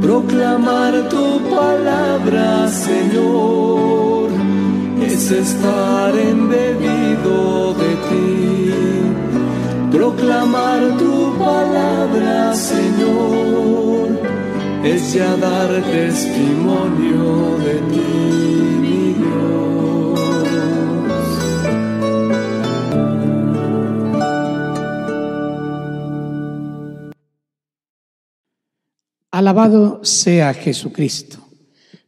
Proclamar tu palabra, Señor, es estar embebido de ti. Proclamar tu palabra, Señor, es ya dar testimonio de ti Alabado sea Jesucristo,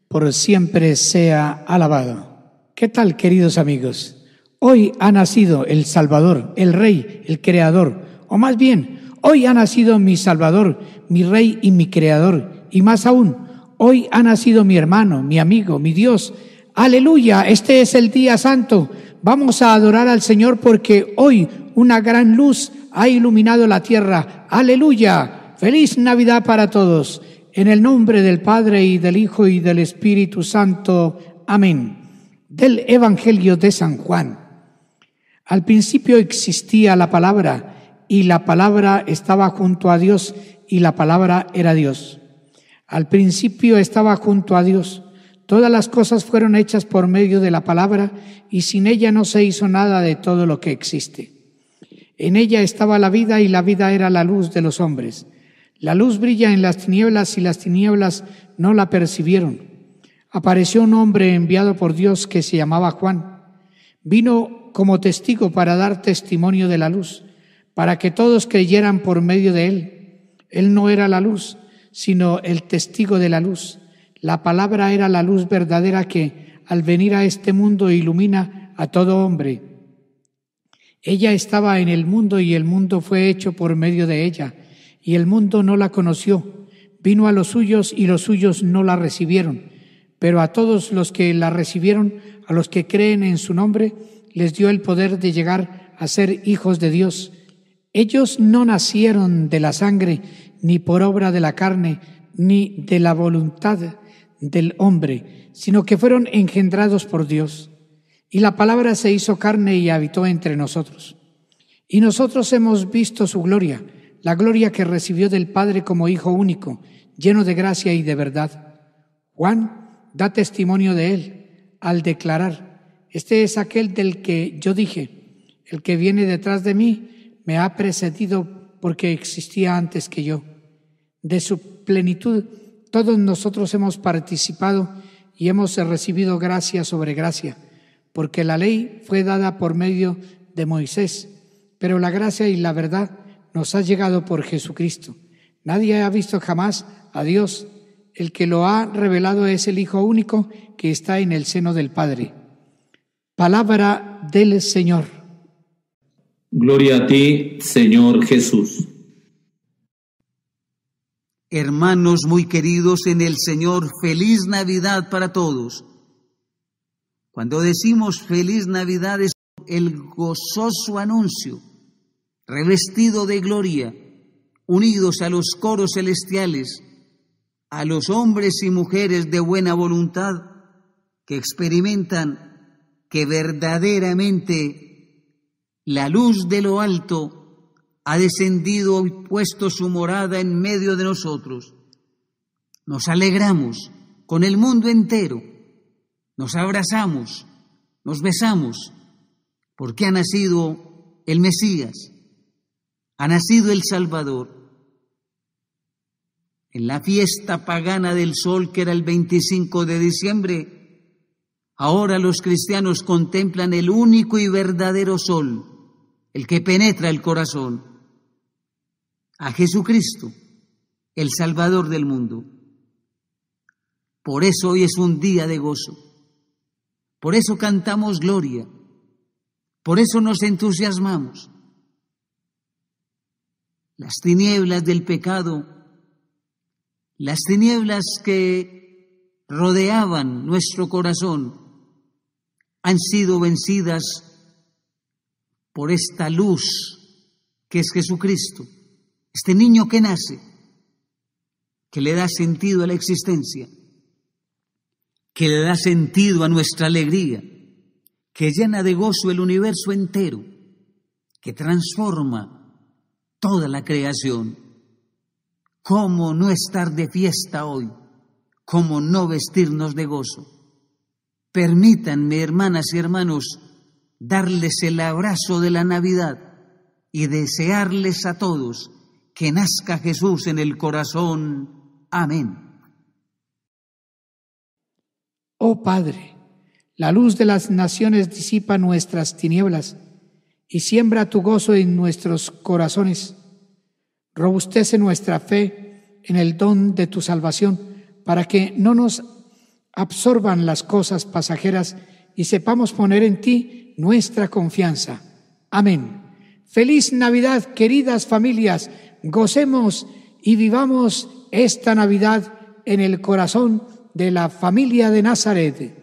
por siempre sea alabado. ¿Qué tal, queridos amigos? Hoy ha nacido el Salvador, el Rey, el Creador, o más bien, hoy ha nacido mi Salvador, mi Rey y mi Creador, y más aún, hoy ha nacido mi hermano, mi amigo, mi Dios. Aleluya, este es el día santo. Vamos a adorar al Señor porque hoy una gran luz ha iluminado la tierra. Aleluya. Feliz Navidad para todos. En el nombre del Padre y del Hijo y del Espíritu Santo. Amén. Del Evangelio de San Juan. Al principio existía la palabra y la palabra estaba junto a Dios y la palabra era Dios. Al principio estaba junto a Dios. Todas las cosas fueron hechas por medio de la palabra y sin ella no se hizo nada de todo lo que existe. En ella estaba la vida y la vida era la luz de los hombres. La luz brilla en las tinieblas y las tinieblas no la percibieron. Apareció un hombre enviado por Dios que se llamaba Juan. Vino como testigo para dar testimonio de la luz, para que todos creyeran por medio de él. Él no era la luz, sino el testigo de la luz. La palabra era la luz verdadera que, al venir a este mundo, ilumina a todo hombre. Ella estaba en el mundo y el mundo fue hecho por medio de ella y el mundo no la conoció. Vino a los suyos y los suyos no la recibieron. Pero a todos los que la recibieron, a los que creen en su nombre, les dio el poder de llegar a ser hijos de Dios. Ellos no nacieron de la sangre, ni por obra de la carne, ni de la voluntad del hombre, sino que fueron engendrados por Dios. Y la palabra se hizo carne y habitó entre nosotros. Y nosotros hemos visto su gloria la gloria que recibió del Padre como Hijo único, lleno de gracia y de verdad. Juan da testimonio de él al declarar, este es aquel del que yo dije, el que viene detrás de mí me ha precedido porque existía antes que yo. De su plenitud todos nosotros hemos participado y hemos recibido gracia sobre gracia, porque la ley fue dada por medio de Moisés, pero la gracia y la verdad nos ha llegado por Jesucristo. Nadie ha visto jamás a Dios. El que lo ha revelado es el Hijo único que está en el seno del Padre. Palabra del Señor. Gloria a ti, Señor Jesús. Hermanos muy queridos en el Señor, feliz Navidad para todos. Cuando decimos feliz Navidad es el gozoso anuncio revestido de gloria, unidos a los coros celestiales, a los hombres y mujeres de buena voluntad que experimentan que verdaderamente la luz de lo alto ha descendido y puesto su morada en medio de nosotros. Nos alegramos con el mundo entero, nos abrazamos, nos besamos, porque ha nacido el Mesías, ha nacido el Salvador. En la fiesta pagana del sol que era el 25 de diciembre, ahora los cristianos contemplan el único y verdadero sol, el que penetra el corazón, a Jesucristo, el Salvador del mundo. Por eso hoy es un día de gozo. Por eso cantamos gloria. Por eso nos entusiasmamos las tinieblas del pecado, las tinieblas que rodeaban nuestro corazón, han sido vencidas por esta luz que es Jesucristo, este niño que nace, que le da sentido a la existencia, que le da sentido a nuestra alegría, que llena de gozo el universo entero, que transforma toda la creación. ¿Cómo no estar de fiesta hoy? ¿Cómo no vestirnos de gozo? Permítanme, hermanas y hermanos, darles el abrazo de la Navidad y desearles a todos que nazca Jesús en el corazón. Amén. Oh Padre, la luz de las naciones disipa nuestras tinieblas y siembra tu gozo en nuestros corazones. Robustece nuestra fe en el don de tu salvación para que no nos absorban las cosas pasajeras y sepamos poner en ti nuestra confianza. Amén. Feliz Navidad, queridas familias. Gocemos y vivamos esta Navidad en el corazón de la familia de Nazaret.